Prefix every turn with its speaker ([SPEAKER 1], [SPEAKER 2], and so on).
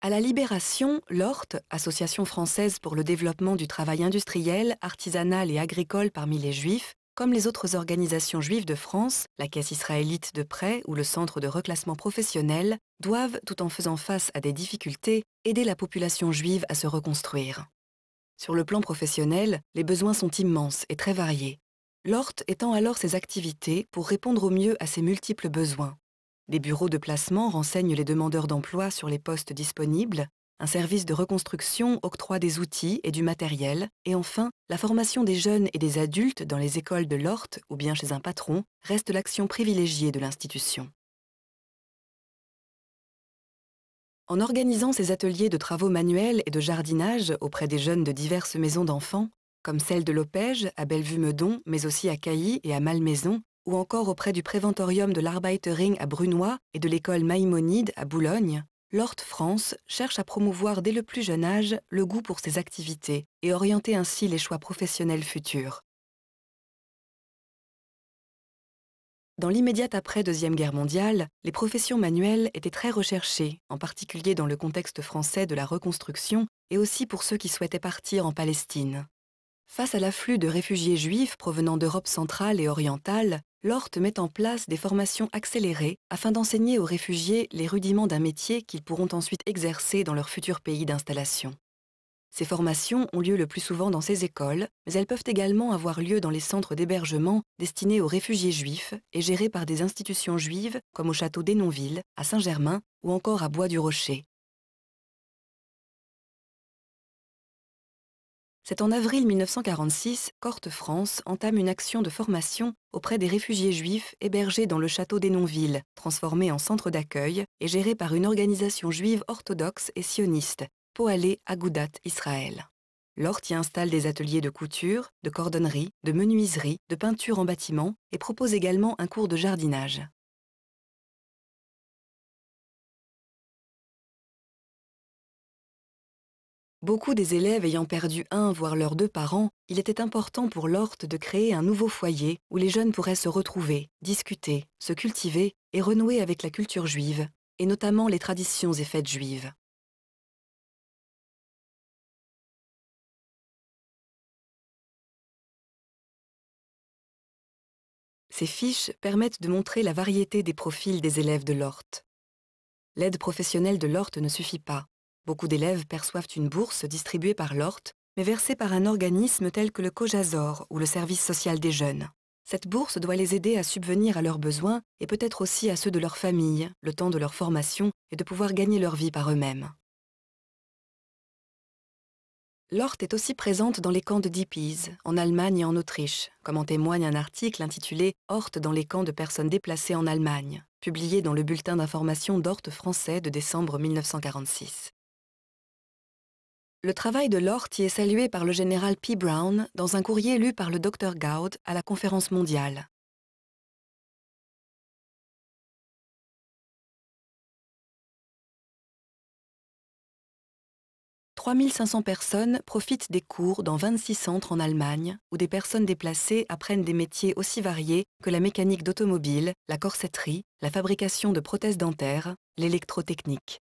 [SPEAKER 1] À la Libération, l'ORTE, Association française pour le développement du travail industriel, artisanal et agricole parmi les Juifs, comme les autres organisations juives de France, la Caisse israélite de prêt ou le Centre de reclassement professionnel, doivent, tout en faisant face à des difficultés, aider la population juive à se reconstruire. Sur le plan professionnel, les besoins sont immenses et très variés. L'ORT étend alors ses activités pour répondre au mieux à ses multiples besoins. Les bureaux de placement renseignent les demandeurs d'emploi sur les postes disponibles, un service de reconstruction octroie des outils et du matériel, et enfin, la formation des jeunes et des adultes dans les écoles de l'Orte ou bien chez un patron reste l'action privilégiée de l'institution. En organisant ces ateliers de travaux manuels et de jardinage auprès des jeunes de diverses maisons d'enfants, comme celle de Lopège à bellevue medon mais aussi à Cailly et à Malmaison, ou encore auprès du préventorium de l'Arbeitering à Brunois et de l'école Maïmonide à Boulogne, l'Orte France cherche à promouvoir dès le plus jeune âge le goût pour ses activités et orienter ainsi les choix professionnels futurs. Dans l'immédiate après-deuxième guerre mondiale, les professions manuelles étaient très recherchées, en particulier dans le contexte français de la reconstruction et aussi pour ceux qui souhaitaient partir en Palestine. Face à l'afflux de réfugiés juifs provenant d'Europe centrale et orientale, l'Orte met en place des formations accélérées afin d'enseigner aux réfugiés les rudiments d'un métier qu'ils pourront ensuite exercer dans leur futur pays d'installation. Ces formations ont lieu le plus souvent dans ces écoles, mais elles peuvent également avoir lieu dans les centres d'hébergement destinés aux réfugiés juifs et gérés par des institutions juives comme au château d'Enonville, à Saint-Germain
[SPEAKER 2] ou encore à Bois-du-Rocher,
[SPEAKER 1] C'est en avril 1946 qu'Horte France entame une action de formation auprès des réfugiés juifs hébergés dans le château Nonvilles, transformé en centre d'accueil et géré par une organisation juive orthodoxe et sioniste, Poalé Agudat Israël. L'Ort y installe des ateliers de couture, de cordonnerie, de menuiserie, de peinture en bâtiment
[SPEAKER 2] et propose également un cours de jardinage. Beaucoup des élèves ayant
[SPEAKER 1] perdu un, voire leurs deux parents, il était important pour l'Orte de créer un nouveau foyer où les jeunes pourraient se retrouver, discuter, se cultiver et renouer avec la culture juive, et
[SPEAKER 2] notamment les traditions et fêtes juives.
[SPEAKER 1] Ces fiches permettent de montrer la variété des profils des élèves de l'Orte. L'aide professionnelle de l'Orte ne suffit pas. Beaucoup d'élèves perçoivent une bourse distribuée par l'ORT, mais versée par un organisme tel que le Cojazor ou le Service social des jeunes. Cette bourse doit les aider à subvenir à leurs besoins et peut-être aussi à ceux de leur famille, le temps de leur formation
[SPEAKER 2] et de pouvoir gagner leur vie par eux-mêmes.
[SPEAKER 1] L'ORT est aussi présente dans les camps de DPs, en Allemagne et en Autriche, comme en témoigne un article intitulé Horte dans les camps de personnes déplacées en Allemagne, publié dans le bulletin d'information d'ORT français de décembre 1946. Le travail de Lort y est salué par le général P. Brown dans un courrier lu par le Dr. Gaud à la conférence mondiale.
[SPEAKER 2] « 3500 personnes
[SPEAKER 1] profitent des cours dans 26 centres en Allemagne, où des personnes déplacées apprennent des métiers aussi variés que la mécanique d'automobile, la corsetterie, la fabrication de prothèses dentaires,
[SPEAKER 2] l'électrotechnique.